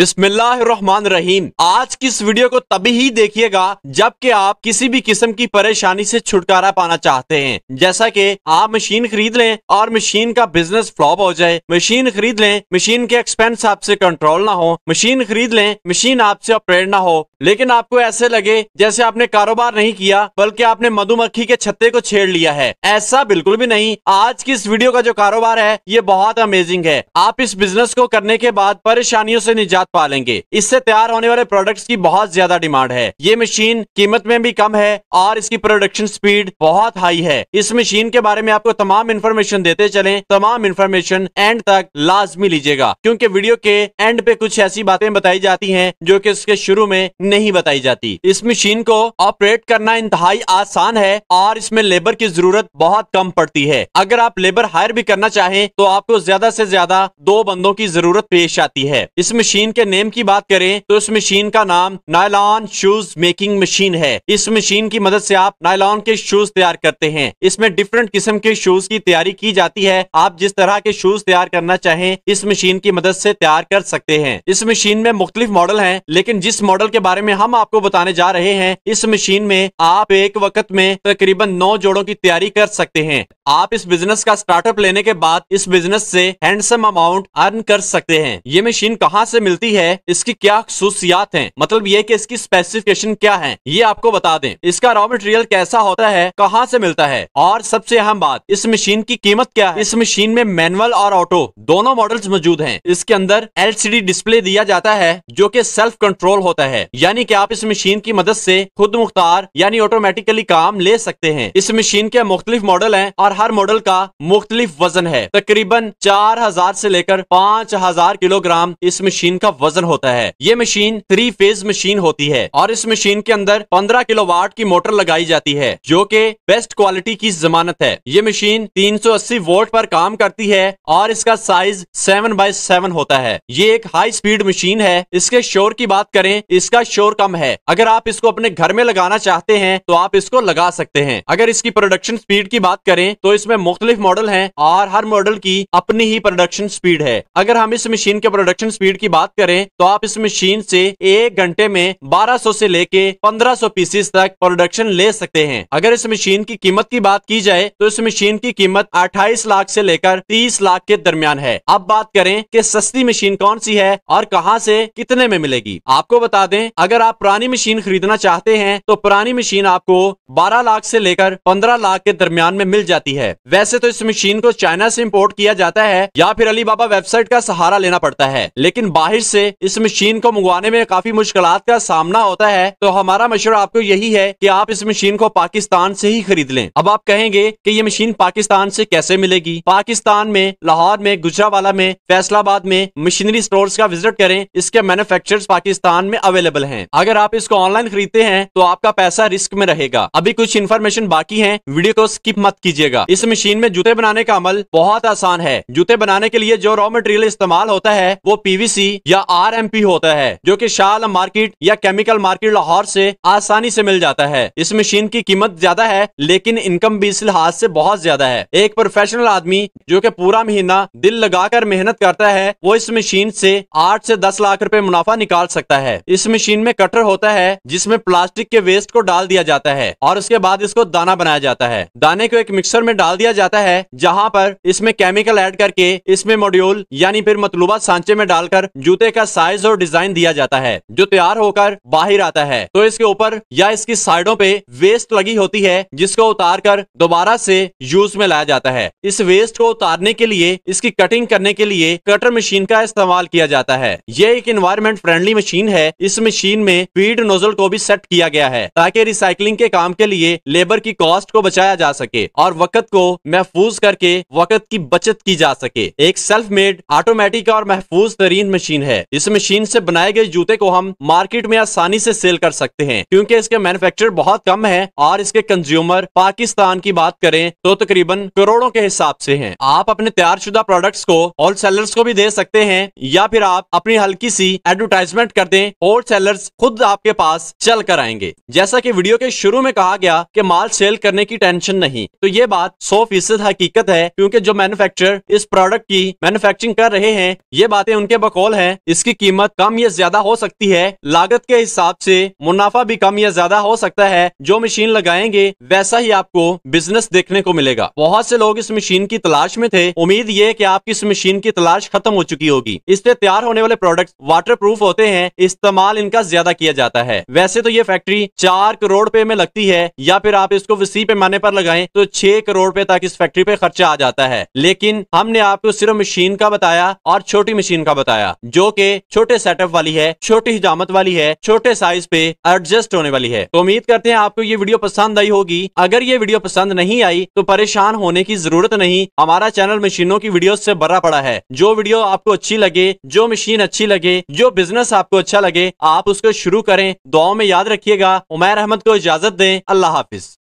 बिस्मिल्लाहमान रहीम आज की इस वीडियो को तभी ही देखिएगा जब कि आप किसी भी किस्म की परेशानी से छुटकारा पाना चाहते हैं जैसा कि आप मशीन खरीद लें और मशीन का बिजनेस फ्लॉप हो जाए मशीन खरीद लें मशीन के एक्सपेंस आपसे कंट्रोल ना हो मशीन खरीद लें मशीन आपसे ऑपरेट ना हो लेकिन आपको ऐसे लगे जैसे आपने कारोबार नहीं किया बल्कि आपने मधुमक्खी के छत्ते को छेड़ लिया है ऐसा बिल्कुल भी नहीं आज की इस वीडियो का जो कारोबार है ये बहुत अमेजिंग है आप इस बिजनेस को करने के बाद परेशानियों से निजात पालेंगे इससे तैयार होने वाले प्रोडक्ट्स की बहुत ज्यादा डिमांड है ये मशीन कीमत में भी कम है और इसकी प्रोडक्शन स्पीड बहुत हाई है इस मशीन के बारे में आपको तमाम इन्फॉर्मेशन देते चले तमाम इन्फॉर्मेशन एंड तक लाजमी लीजिएगा क्योंकि वीडियो के एंड पे कुछ ऐसी बातें बताई जाती है जो की इसके शुरू में नहीं बताई जाती इस मशीन को ऑपरेट करना इंतहाई आसान है और इसमें लेबर की जरूरत बहुत कम पड़ती है अगर आप लेबर हायर भी करना चाहें तो आपको ज्यादा से ज्यादा दो बंदों की जरूरत पेश आती है इस मशीन के के नेम की बात करें तो इस मशीन का नाम नायलॉन शूज मेकिंग मशीन है इस मशीन की मदद से आप नायलॉन के शूज तैयार करते हैं इसमें डिफरेंट किस्म के शूज की तैयारी की जाती है आप जिस तरह के शूज तैयार करना चाहें इस मशीन की मदद से तैयार कर सकते हैं इस मशीन में मुख्तलिफ मॉडल है लेकिन जिस मॉडल के बारे में हम आपको बताने जा रहे हैं इस मशीन में आप एक वक्त में तकरीबन नौ जोड़ों की तैयारी कर सकते हैं आप इस बिजनेस का स्टार्टअप लेने के बाद इस बिजनेस से हैंडसम अमाउंट अर्न कर सकते हैं ये मशीन कहाँ से मिलती मिलती है इसकी क्या खूसियात है मतलब ये की इसकी स्पेसिफिकेशन क्या है ये आपको बता दें इसका रॉ मटेरियल कैसा होता है कहाँ से मिलता है और सबसे अहम बात इस मशीन की कीमत क्या है इस मशीन में मैनुअल और ऑटो दोनों मॉडल्स मौजूद हैं इसके अंदर डी डिस्प्ले दिया जाता है जो की सेल्फ कंट्रोल होता है यानी की आप इस मशीन की मदद से खुद मुख्तार यानी ऑटोमेटिकली काम ले सकते हैं इस मशीन के मुख्तलिफ मॉडल हैं और हर मॉडल का मुख्तलिफ वजन है तकरीबन चार हजार से लेकर पाँच हजार किलोग्राम इस मशीन का का वजन होता है ये मशीन थ्री फेज मशीन होती है और इस मशीन के अंदर पंद्रह किलो वाट की मोटर लगाई जाती है जो की बेस्ट क्वालिटी की जमानत है ये मशीन तीन सौ अस्सी वोल्ट पर काम करती है और इसका साइज सेवन बाई सेवन होता है ये एक हाई स्पीड मशीन है इसके शोर की बात करें इसका शोर कम है अगर आप इसको अपने घर में लगाना चाहते हैं तो आप इसको लगा सकते हैं अगर इसकी प्रोडक्शन स्पीड की बात करें तो इसमें मुख्तलिफ मॉडल हैं और हर मॉडल की अपनी ही प्रोडक्शन स्पीड है अगर हम इस मशीन के प्रोडक्शन स्पीड की बात करें तो आप इस मशीन से एक घंटे में 1200 से लेके 1500 पीसेस तक प्रोडक्शन ले सकते हैं अगर इस मशीन की कीमत की बात की जाए तो इस मशीन की कीमत 28 लाख से लेकर 30 लाख के दरमियान है अब बात करें कि सस्ती मशीन कौन सी है और कहां से कितने में मिलेगी आपको बता दें अगर आप पुरानी मशीन खरीदना चाहते हैं तो पुरानी मशीन आपको बारह लाख से लेकर पंद्रह लाख के दरमियान में मिल जाती है वैसे तो इस मशीन को चाइना से इम्पोर्ट किया जाता है या फिर अली वेबसाइट का सहारा लेना पड़ता है लेकिन बाहर से इस मशीन को मंगवाने में काफी मुश्किल का सामना होता है तो हमारा मशुरा आपको यही है की आप इस मशीन को पाकिस्तान से ही खरीद लें अब आप कहेंगे की ये मशीन पाकिस्तान से कैसे मिलेगी पाकिस्तान में लाहौर में गुजरावाला में फैसलाबाद में मशीनरी स्टोर का विजिट करें इसके मैन्युफेक्चर पाकिस्तान में अवेलेबल है अगर आप इसको ऑनलाइन खरीदते हैं तो आपका पैसा रिस्क में रहेगा अभी कुछ इन्फॉर्मेशन बाकी है वीडियो को स्किप मत कीजिएगा इस मशीन में जूते बनाने का अमल बहुत आसान है जूते बनाने के लिए जो रॉ मटेरियल इस्तेमाल होता है वो पीवीसी या या पी होता है जो की शाल मार्केट या केमिकल मार्केट लाहौर से आसानी से मिल जाता है इस मशीन की कीमत ज्यादा है लेकिन इनकम भी इस लिहाज से बहुत ज्यादा है एक प्रोफेशनल आदमी जो कि पूरा महीना दिल लगाकर मेहनत करता है वो इस मशीन से आठ से दस लाख रुपए मुनाफा निकाल सकता है इस मशीन में कटर होता है जिसमें प्लास्टिक के वेस्ट को डाल दिया जाता है और उसके बाद इसको दाना बनाया जाता है दाने को एक मिक्सर में डाल दिया जाता है जहाँ पर इसमें केमिकल एड करके इसमें मॉड्यूल यानी फिर मतलूबा सांचे में डालकर जूते कपड़े का साइज और डिजाइन दिया जाता है जो तैयार होकर बाहर आता है तो इसके ऊपर या इसकी साइडों पे वेस्ट लगी होती है जिसको उतार कर दोबारा से यूज में लाया जाता है इस वेस्ट को उतारने के लिए इसकी कटिंग करने के लिए कटर मशीन का इस्तेमाल किया जाता है ये एक इन्वायरमेंट फ्रेंडली मशीन है इस मशीन में फीड नोजल को भी सेट किया गया है ताकि रिसाइकलिंग के काम के लिए लेबर की कॉस्ट को बचाया जा सके और वक्त को महफूज करके वक्त की बचत की जा सके एक सेल्फ मेड ऑटोमेटिक और महफूज तरीन मशीन है है इस मशीन से बनाए गए जूते को हम मार्केट में आसानी से सेल कर सकते हैं क्योंकि इसके मैन्युफैक्चर बहुत कम है और इसके कंज्यूमर पाकिस्तान की बात करें तो तकरीबन करोड़ों के हिसाब से हैं आप अपने तैयार शुदा प्रोडक्ट्स को होल सेलर्स को भी दे सकते हैं या फिर आप अपनी हल्की सी एडवर्टाइजमेंट कर दें होल सेलर्स खुद आपके पास चल कर आएंगे जैसा की वीडियो के शुरू में कहा गया की माल सेल करने की टेंशन नहीं तो ये बात सौ फीसद हकीकत है क्यूँकी जो मैन्युफेक्चर इस प्रोडक्ट की मैनुफेक्चरिंग कर रहे हैं ये बातें उनके बकौल है इसकी कीमत कम या ज्यादा हो सकती है लागत के हिसाब से मुनाफा भी कम या ज्यादा हो सकता है जो मशीन लगाएंगे वैसा ही आपको बिजनेस देखने को मिलेगा बहुत से लोग इस मशीन की तलाश में थे उम्मीद ये कि आपकी इस मशीन की तलाश खत्म हो चुकी होगी इससे तैयार होने वाले प्रोडक्ट वाटर प्रूफ होते हैं इस्तेमाल इनका ज्यादा किया जाता है वैसे तो ये फैक्ट्री चार करोड़ रुपए में लगती है या फिर आप इसको वसी पैमाने पर लगाए तो छह करोड़ रुपए तक इस फैक्ट्री पे खर्चा आ जाता है लेकिन हमने आपको सिर्फ मशीन का बताया और छोटी मशीन का बताया जो के छोटे सेटअप वाली है छोटी हिजामत वाली है छोटे साइज पे एडजस्ट होने वाली है तो उम्मीद करते हैं आपको ये वीडियो पसंद आई होगी अगर ये वीडियो पसंद नहीं आई तो परेशान होने की जरूरत नहीं हमारा चैनल मशीनों की वीडियो से भरा पड़ा है जो वीडियो आपको अच्छी लगे जो मशीन अच्छी लगे जो बिजनेस आपको अच्छा लगे आप उसको शुरू करें दुआ में याद रखिएगा उमैर अहमद को इजाजत दें अल्लाह हाफिज